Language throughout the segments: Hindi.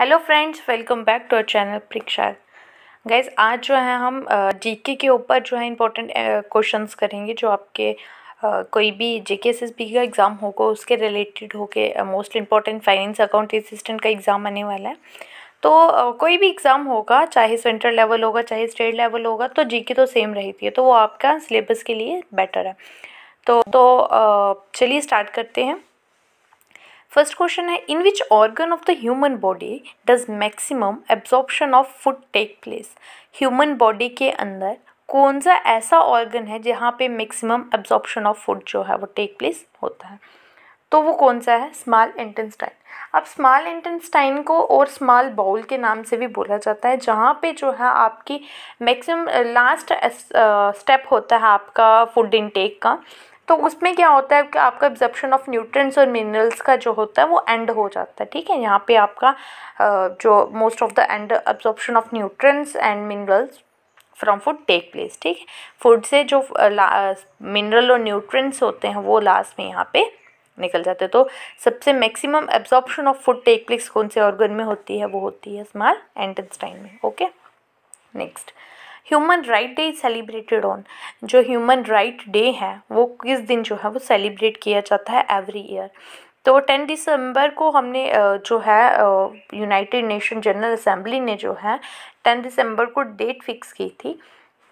Hello friends welcome back to our channel Pariksha guess आज जो है हम जीके के ऊपर जो है इम्पोर्टेंट क्वेश्चंस करेंगे जो आपके कोई भी J K S S B का एग्ज़ाम होगा उसके रिलेटेड होके most important finance account assistant का एग्ज़ाम आने वाला है तो कोई भी एग्ज़ाम होगा चाहे सेंट्रल लेवल होगा चाहे स्टेट लेवल होगा तो जी तो सेम रहती है तो वो आपका सिलेबस के लिए बेटर है तो तो चलिए स्टार्ट करते हैं फर्स्ट क्वेश्चन है in which organ of the human body does maximum absorption of food take place human body के अंदर कौन सा ऐसा ऑर्गन है जहाँ पे मैक्सिमम एब्जॉर्प्शन ऑफ फूड जो है वो टेक प्लेस होता है तो वो कौन सा है स्मॉल इंटेंस्टाइन अब स्मॉल इंटेंस्टाइन को और स्मॉल बाउल के नाम से भी बोला जाता है जहाँ पे जो है आपकी मैक्सिमम लास्ट स्टेप होता है आपका फूड इनटेक का तो उसमें क्या होता है कि आपका एब्जॉर्प्शन ऑफ न्यूट्रिएंट्स और मिनरल्स का जो होता है वो एंड हो जाता है ठीक है यहाँ पे आपका जो most of the and absorption of nutrients and minerals from food take place ठीक है फूड से जो मिनरल और न्यूट्रिएंट्स होते हैं वो लास्ट में यहाँ पे निकल जाते हैं तो सबसे maximum absorption of food take place कौन से ऑर्गन में होती है वो होती है स्मॉल एंटेस्टाइन में okay next human right day is celebrated on जो ह्यूमन राइट डे है वो किस दिन जो है वो सेलिब्रेट किया जाता है एवरी ईयर तो टेन दिसंबर को हमने जो है यूनाइटेड नेशन जनरल असेंबली ने जो है टेन दिसंबर को डेट फिक्स की थी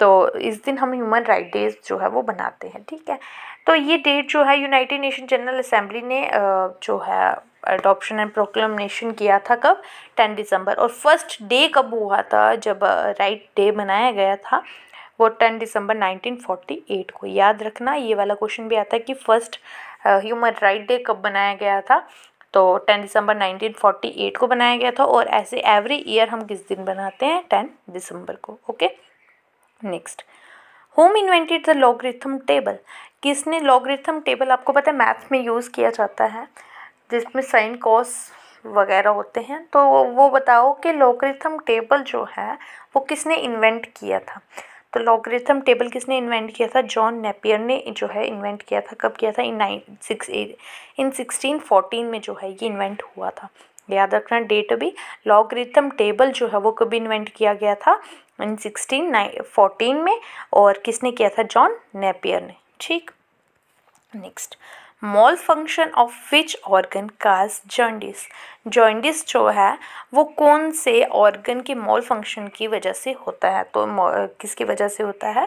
तो इस दिन हम ह्यूमन राइट डेज जो है वो बनाते हैं ठीक है तो ये डेट जो है यूनाइटेड नेशन जनरल असेंबली ने जो है अडॉप्शन एंड प्रोक्लेमिनेशन किया था कब टेन दिसंबर और फर्स्ट डे कब हुआ था जब राइट डे मनाया गया था वो टेन दिसंबर 1948 को याद रखना ये वाला क्वेश्चन भी आता है कि फ़र्स्ट ह्यूमन राइट डे कब बनाया गया था तो टेन दिसंबर 1948 को बनाया गया था और ऐसे एवरी ईयर हम किस दिन बनाते हैं टेन दिसंबर को okay next who invented the logarithm table किसने लॉग्रिथम टेबल आपको पता है मैथ में यूज़ किया जाता है जिसमें साइन कॉस वगैरह होते हैं तो वो बताओ कि लॉगरिथम टेबल जो है वो किसने इन्वेंट किया था तो लॉगरिथम टेबल किसने इन्वेंट किया था जॉन नेपियर ने जो है इन्वेंट किया था कब किया था in nine six in sixteen fourteen में जो है ये इन्वेंट हुआ था याद रखना डेट अभी लॉगरिथम टेबल जो है वो कब इन्वेंट किया गया था इन सिक्सटीन नाइन फोर्टीन में और किसने किया था जॉन नेपियर ने ठीक next malfunction of which organ cause jaundice jaundice जो है वो कौन से ऑर्गन के मॉल फंक्शन की वजह से होता है तो किसकी वजह से होता है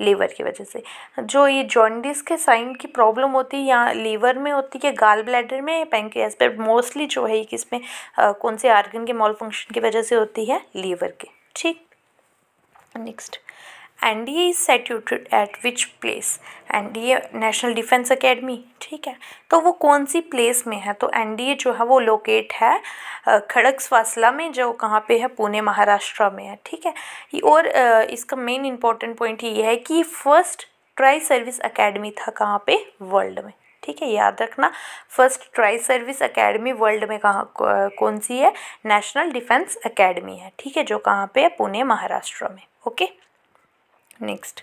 लीवर की वजह से जो ये जॉइंडिस के साइन की प्रॉब्लम होती है या लीवर में होती है गाल ब्लैडर में पैंक्रियाज पर मोस्टली जो है किसमें कौन से ऑर्गन के मॉल फंक्शन की वजह से होती है लीवर के ठीक next NDA is situated at which place NDA national defence academy ठीक है तो वो कौन सी प्लेस में है तो एनडीए जो है वो लोकेट है स्वासला में जो कहाँ पे है पुणे महाराष्ट्र में है ठीक है और इसका मेन इंपॉर्टेंट पॉइंट ये है कि फर्स्ट ट्राई सर्विस अकेडमी था कहाँ पे वर्ल्ड में ठीक है याद रखना first tri service academy world में कहाँ कौन सी है नेशनल डिफेंस एकेडमी है ठीक है जो कहाँ पे है पुणे महाराष्ट्र में okay next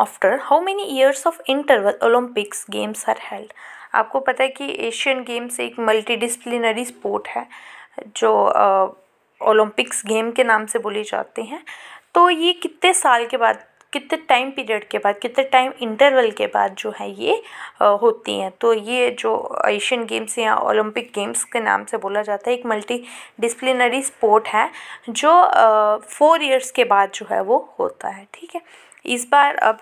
after how many years of interval Olympics games are held आपको पता है कि एशियन गेम्स एक मल्टी स्पोर्ट है जो ओलंपिक्स गेम के नाम से बोले जाते हैं तो ये कितने साल के बाद कितने टाइम पीरियड के बाद कितने टाइम इंटरवल के बाद जो है ये होती हैं तो ये जो एशियन गेम्स या ओलंपिक गेम्स के नाम से बोला जाता है एक मल्टी डिसप्लिनरी स्पोर्ट है जो फोर ईयर्स के बाद जो है वो होता है ठीक है इस बार अब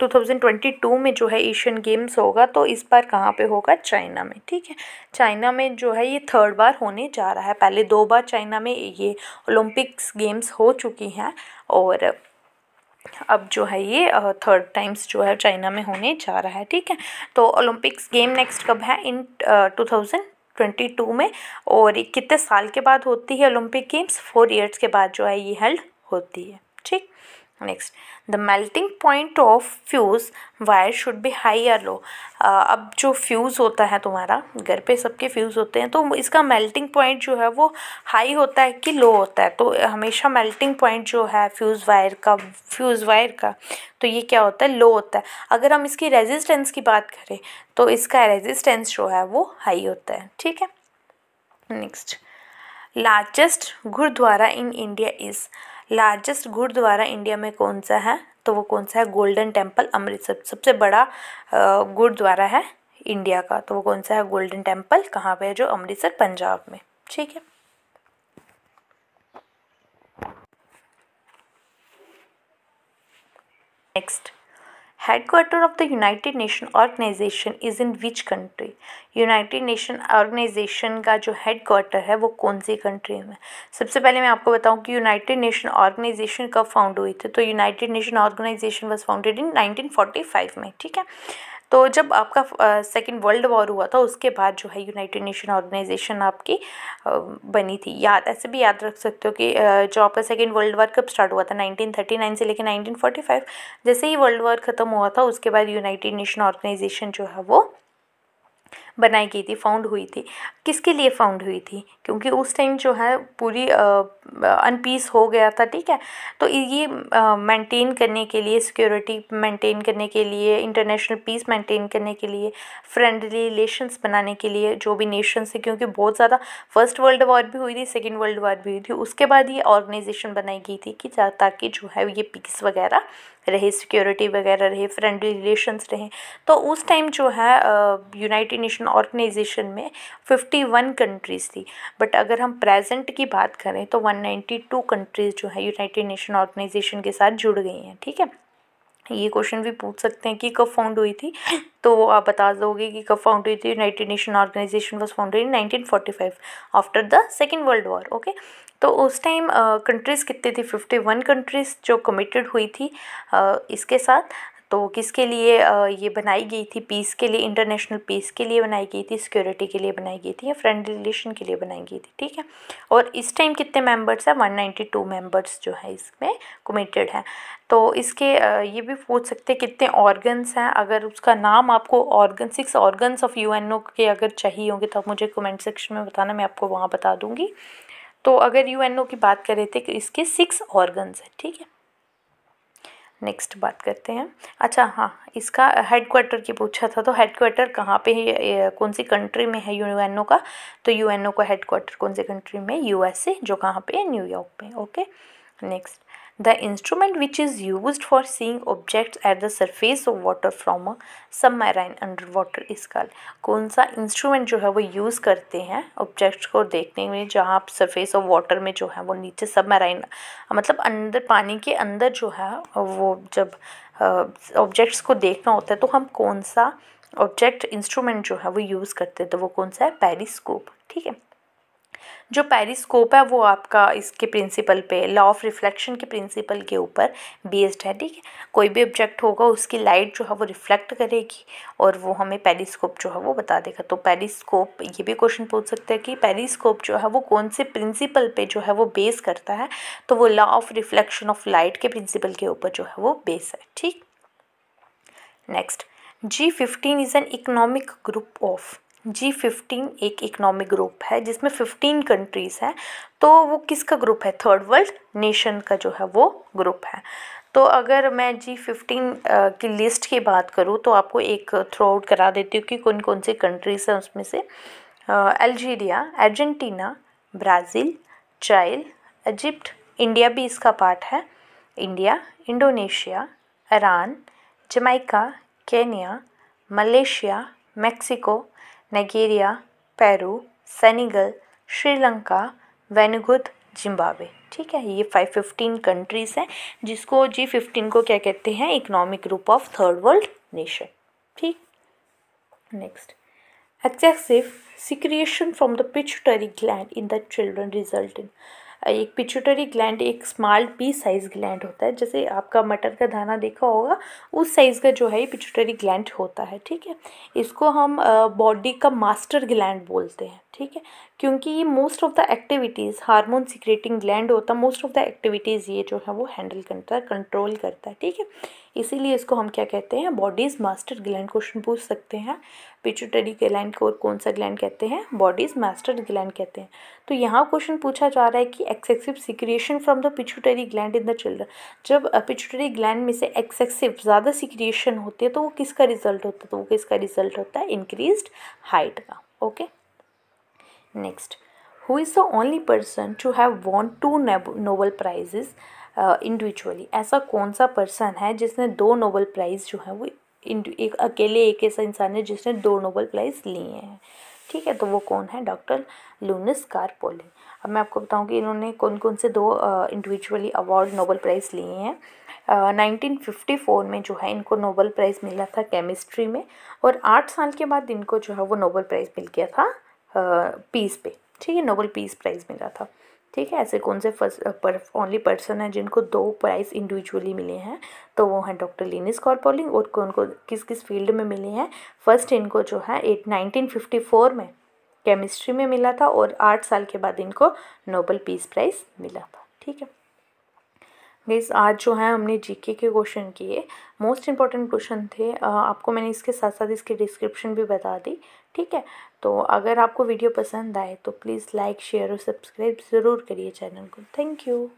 टू थाउजेंड ट्वेंटी टू में जो है एशियन गेम्स होगा तो इस बार कहाँ पे होगा चाइना में ठीक है चाइना में जो है ये थर्ड बार होने जा रहा है पहले दो बार चाइना में ये ओलंपिक्स गेम्स हो चुकी हैं और अब जो है ये थर्ड टाइम्स जो है चाइना में होने जा रहा है ठीक है तो ओलंपिक्स गेम नेक्स्ट कब है in two thousand twenty two में और कितने साल के बाद होती है ओलंपिक गेम्स फोर ईयर्स के बाद जो है ये हेल्ड होती है ठीक next the melting point of fuse wire should be high या लो अब जो फ्यूज़ होता है तुम्हारा घर पे सबके फ्यूज़ होते हैं तो इसका मेल्टिंग पॉइंट जो है वो हाई होता है कि लो होता है तो हमेशा मेल्टिंग पॉइंट जो है फ्यूज़ वायर का फ्यूज़ वायर का तो ये क्या होता है लो होता है अगर हम इसकी रेजिस्टेंस की बात करें तो इसका रेजिस्टेंस जो है वो हाई होता है ठीक है next largest gurdwara in India is largest gurdwara India में कौन सा है तो वो कौन सा है गोल्डन टेम्पल अमृतसर सबसे बड़ा गुरुद्वारा है इंडिया का तो वो कौन सा है गोल्डन टेम्पल कहाँ पे है जो अमृतसर पंजाब में ठीक है next Headquarter of the United Nation Organization is in which country? United Nation Organization का जो headquarter है वो कौन सी country में सबसे पहले मैं आपको बताऊं कि United Nation Organization कब found हुई थी तो United Nation Organization was founded in 1945 में ठीक है तो जब आपका सेकेंड वर्ल्ड वॉर हुआ था उसके बाद जो है यूनाइटेड नेशन ऑर्गेनाइजेशन आपकी बनी थी याद ऐसे भी याद रख सकते हो कि जो आपका सेकेंड वर्ल्ड वॉर कब स्टार्ट हुआ था 1939 से लेकर 1945 जैसे ही वर्ल्ड वॉर ख़त्म हुआ था उसके बाद यूनाइटेड नेशन ऑर्गेनाइजेशन जो है वो बनाई गई थी फाउंड हुई थी किसके लिए फाउंड हुई थी क्योंकि उस टाइम जो है पूरी अनपीस हो गया था ठीक है तो ये मेंटेन करने के लिए सिक्योरिटी मेंटेन करने के लिए इंटरनेशनल पीस मेंटेन करने के लिए फ्रेंडली रिलेशंस बनाने के लिए जो भी नेशंस थे क्योंकि बहुत ज़्यादा फर्स्ट वर्ल्ड वॉर भी हुई थी सेकेंड वर्ल्ड वॉर भी हुई थी उसके बाद ये ऑर्गेनाइजेशन बनाई गई थी कि ताकि जो है ये पीस वगैरह रहे सिक्योरिटी वगैरह रहे फ्रेंडली रिलेशंस रहे तो उस टाइम जो है यूनाइटेड नेशन एजुकेशन ऑर्गेनाइजेशन में 51 कंट्रीज़ थी बट अगर हम प्रेजेंट की बात करें तो 192 कंट्रीज़ जो है यूनाइटेड नेशन ऑर्गेनाइजेशन के साथ जुड़ गई हैं ठीक है ये क्वेश्चन भी पूछ सकते हैं कि कब फाउंड हुई थी तो आप बता दोगे कि कब फाउंड हुई थी united nation organisation was found in nineteen forty five after the second world war okay तो उस टाइम कंट्रीज़ कितनी थी फिफ्टी वन कंट्रीज़ जो कमिटेड हुई थी uh, इसके साथ तो किसके लिए ये बनाई गई थी पीस के लिए इंटरनेशनल पीस के लिए बनाई गई थी सिक्योरिटी के लिए बनाई गई थी या फ्रेंडली रिलेशन के लिए बनाई गई थी ठीक है और इस टाइम कितने मेंबर्स हैं 192 मेंबर्स जो है इसमें कमिटेड हैं तो इसके ये भी पूछ सकते हैं कितने ऑर्गन्स हैं अगर उसका नाम आपको organ six organs of U के अगर चाहिए होंगे तो आप मुझे कमेंट सेक्शन में बताना मैं आपको वहाँ बता दूँगी तो अगर यू की बात करें तो इसके सिक्स ऑर्गन्स हैं ठीक है नेक्स्ट बात करते हैं अच्छा हाँ इसका हेड क्वार्टर की पूछा था तो हेड क्वार्टर कहाँ पे है कौन सी कंट्री में है यू का तो यू का हेड क्वार्टर कौन सी कंट्री में यूएसए जो कहाँ पे है न्यूयॉर्क में okay next the instrument which is used for for seeing at the surface of water water a submarine under water called कौन सा इंस्ट्रूमेंट जो है वो यूज़ करते हैं ऑब्जेक्ट्स को देखने में जहाँ सरफेस ऑफ वाटर में जो है वो नीचे सब मैराइन मतलब अंदर पानी के अंदर जो है वो जब ऑब्जेक्ट्स को देखना होता है तो हम कौन सा ऑब्जेक्ट इंस्ट्रूमेंट जो है वो यूज़ करते हैं तो वो कौन सा है पेरीस्कोप ठीक है जो पेरिस्कोप है वो आपका इसके प्रिंसिपल पे लॉ ऑफ रिफ्लेक्शन के प्रिंसिपल के ऊपर बेस्ड है ठीक है कोई भी ऑब्जेक्ट होगा उसकी लाइट जो है वो रिफ्लेक्ट करेगी और वो हमें पेरिस्कोप जो है वो बता देगा तो पेरिस्कोप ये भी क्वेश्चन पूछ सकते हैं कि पेरिस्कोप जो है वो कौन से प्रिंसिपल पे जो है वो बेस करता है तो वो law of reflection of light के प्रिंसिपल के ऊपर जो है वो बेस है ठीक next G fifteen is an economic group of G fifteen एक इकनॉमिक ग्रुप है जिसमें फिफ्टीन कंट्रीज़ हैं तो वो किसका ग्रुप है थर्ड वर्ल्ड नेशन का जो है वो ग्रुप है तो अगर मैं जी फिफ्टीन की लिस्ट की बात करूँ तो आपको एक थ्रो आउट करा देती हूँ कि कौन कौन सी कंट्रीज़ हैं उसमें से Algeria Argentina Brazil Chile Egypt India भी इसका पार्ट है India Indonesia Iran Jamaica Kenya Malaysia Mexico Nigeria Peru Senegal Sri Lanka वेनगुद जिम्बाब्वे ठीक है ये फाइव फिफ्टीन कंट्रीज़ हैं जिसको जी फिफ्टीन को क्या कहते हैं economic group of third world nation ठीक next excessive secretion from the pituitary gland in the children result in एक पिचुटरी ग्लैंड एक स्मॉल पी साइज ग्लैंड होता है जैसे आपका मटर का दाना देखा होगा उस साइज़ का जो है पिचुटरी ग्लैंड होता है ठीक है इसको हम बॉडी का मास्टर ग्लैंड बोलते हैं ठीक है क्योंकि ये most of the activities hormone secreting gland होता है मोस्ट ऑफ द एक्टिविटीज़ ये जो है वो हैंडल करता है कंट्रोल करता है ठीक है इसीलिए इसको हम क्या कहते हैं बॉडीज़ मास्टर ग्लैंड क्वेश्चन पूछ सकते हैं पिचुटरी ग्लैंड को कौन सा ग्लैंड कहते हैं बॉडीज़ मास्टर ग्लैंड कहते हैं तो यहाँ क्वेश्चन पूछा जा रहा है कि excessive secretion from the pituitary gland in the children जब पिचुटरी ग्लैंड में से एक्सेसिव ज़्यादा सिक्रिएशन होती है तो वो किसका रिजल्ट होता है तो वो किसका रिजल्ट होता है इंक्रीज हाइट का okay next who is the only person to have won two Nobel prizes individually ऐसा कौन सा पर्सन है जिसने दो नोबल प्राइज़ जो है वो एक अकेले एक ऐसा इंसान है जिसने दो नोबल प्राइज़ लिए हैं ठीक है तो वो कौन है डॉक्टर लूनिस कारपोलिन अब मैं आपको बताऊं कि इन्होंने कौन कौन से दो इंडिविजुअली अवार्ड नोबल प्राइज़ लिए हैं नाइनटीन फिफ्टी फोर में जो है इनको नोबल प्राइज़ मिला था केमिस्ट्री में और आठ साल के बाद इनको जो है वो नोबल प्राइज़ मिल गया था पीस पे ठीक है नोबल पीस प्राइज़ मिला था ठीक है ऐसे कौन से फर्स्ट ओनली पर्सन है जिनको दो प्राइज़ इंडिविजुअली मिले हैं तो वो हैं डॉक्टर लीनिस कॉरपोलिंग और कौन को किस किस फील्ड में मिले हैं फर्स्ट इनको जो है एट नाइनटीन फिफ्टी फोर में केमिस्ट्री में मिला था और आठ साल के बाद इनको नोबल पीस प्राइज़ मिला था ठीक है बेस आज जो है हमने जीके के क्वेश्चन किए मोस्ट इंपॉर्टेंट क्वेश्चन थे आपको मैंने इसके साथ साथ इसके डिस्क्रिप्शन भी बता दी ठीक है तो अगर आपको वीडियो पसंद आए तो प्लीज़ लाइक शेयर और सब्सक्राइब ज़रूर करिए चैनल को थैंक यू